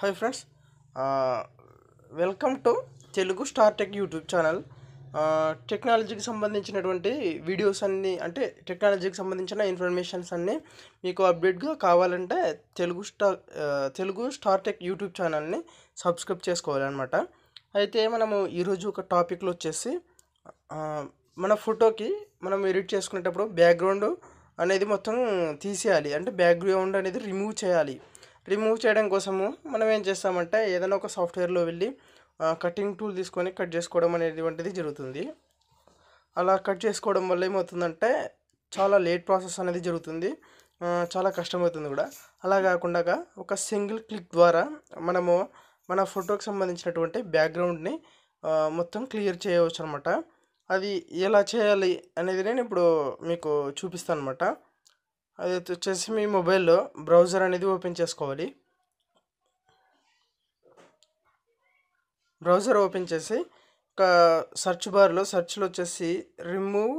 hi friends welcome to Telugu star tech YouTube channel టెక్నాలజీకి సంబంధించినటువంటి videos అన్నీ అంటే టెక్నాలజీకి సంబంధించిన ఇన్ఫర్మేషన్స్ అన్నీ మీకు అప్డేట్గా కావాలంటే Telugu star Telugu star tech YouTube ఛానల్ని సబ్స్క్రైబ్ చేసుకోవాలన్నమాట అయితే మనము ఈరోజు ఒక టాపిక్లో వచ్చేసి మన ఫోటోకి మనం ఎడిట్ చేసుకునేటప్పుడు బ్యాక్గ్రౌండ్ అనేది మొత్తం తీసేయాలి అంటే బ్యాక్గ్రౌండ్ అనేది రిమూవ్ చేయాలి రిమూవ్ చేయడం కోసము మనం ఏం చేస్తామంటే ఏదైనా ఒక సాఫ్ట్వేర్లో వెళ్ళి కటింగ్ టూల్ తీసుకొని కట్ చేసుకోవడం అనేది వంటిది జరుగుతుంది అలా కట్ చేసుకోవడం వల్ల ఏమవుతుందంటే చాలా లేట్ ప్రాసెస్ అనేది జరుగుతుంది చాలా కష్టమవుతుంది కూడా అలా కాకుండా ఒక సింగిల్ క్లిక్ ద్వారా మనము మన ఫోటోకి సంబంధించినటువంటి బ్యాక్గ్రౌండ్ని మొత్తం క్లియర్ చేయవచ్చు అనమాట అది ఎలా చేయాలి అనేది నేను ఇప్పుడు మీకు చూపిస్తాను అనమాట అది వచ్చేసి మీ మొబైల్లో బ్రౌజర్ అనేది ఓపెన్ చేసుకోవాలి బ్రౌజర్ ఓపెన్ చేసి ఒక సర్చ్ బార్లో సర్చ్లో వచ్చేసి రిమూవ్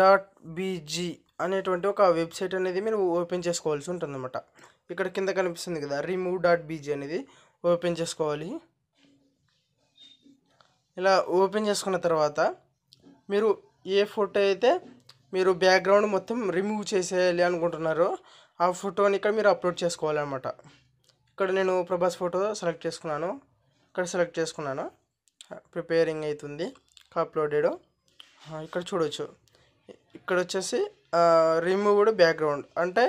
డాట్ బీజీ అనేటువంటి ఒక వెబ్సైట్ అనేది మీరు ఓపెన్ చేసుకోవాల్సి ఉంటుందన్నమాట ఇక్కడ కింద కనిపిస్తుంది కదా రిమూవ్ డాట్ బీజీ అనేది ఓపెన్ చేసుకోవాలి ఇలా ఓపెన్ చేసుకున్న తర్వాత మీరు ఏ ఫోటో అయితే మీరు బ్యాక్గ్రౌండ్ మొత్తం రిమూవ్ చేసేయాలి అనుకుంటున్నారు ఆ ఫోటోని ఇక్కడ మీరు అప్లోడ్ చేసుకోవాలన్నమాట ఇక్కడ నేను ప్రభాస్ ఫోటో సెలెక్ట్ చేసుకున్నాను ఇక్కడ సెలెక్ట్ చేసుకున్నాను ప్రిపేరింగ్ అవుతుంది అప్లోడెడ్ ఇక్కడ చూడవచ్చు ఇక్కడ వచ్చేసి రిమూవ్డ్ బ్యాక్గ్రౌండ్ అంటే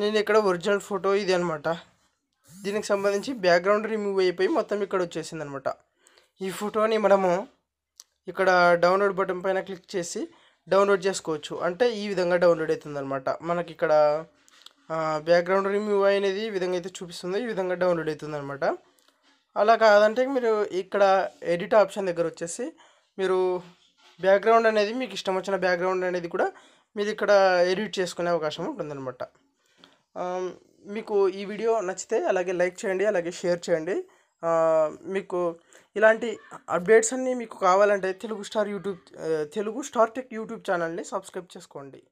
నేను ఇక్కడ ఒరిజినల్ ఫోటో ఇది అనమాట దీనికి సంబంధించి బ్యాక్గ్రౌండ్ రిమూవ్ అయిపోయి మొత్తం ఇక్కడ వచ్చేసింది అనమాట ఈ ఫోటోని మనము ఇక్కడ డౌన్లోడ్ బటన్ పైన క్లిక్ చేసి డౌన్లోడ్ చేసుకోవచ్చు అంటే ఈ విధంగా డౌన్లోడ్ అనమాట మనకి ఇక్కడ బ్యాక్గ్రౌండ్ రిమూవ్ అనేది ఈ విధంగా అయితే చూపిస్తుంది ఈ విధంగా డౌన్లోడ్ అవుతుంది అనమాట అలా కాదంటే మీరు ఇక్కడ ఎడిట్ ఆప్షన్ దగ్గర వచ్చేసి మీరు బ్యాక్గ్రౌండ్ అనేది మీకు ఇష్టం వచ్చిన బ్యాక్గ్రౌండ్ అనేది కూడా మీరు ఇక్కడ ఎడిట్ చేసుకునే అవకాశం ఉంటుందన్నమాట మీకు ఈ వీడియో నచ్చితే అలాగే లైక్ చేయండి అలాగే షేర్ చేయండి మీకు ఇలాంటి అప్డేట్స్ అన్నీ మీకు కావాలంటే Telugu star YouTube Telugu star tech YouTube ఛానల్ని సబ్స్క్రైబ్ చేసుకోండి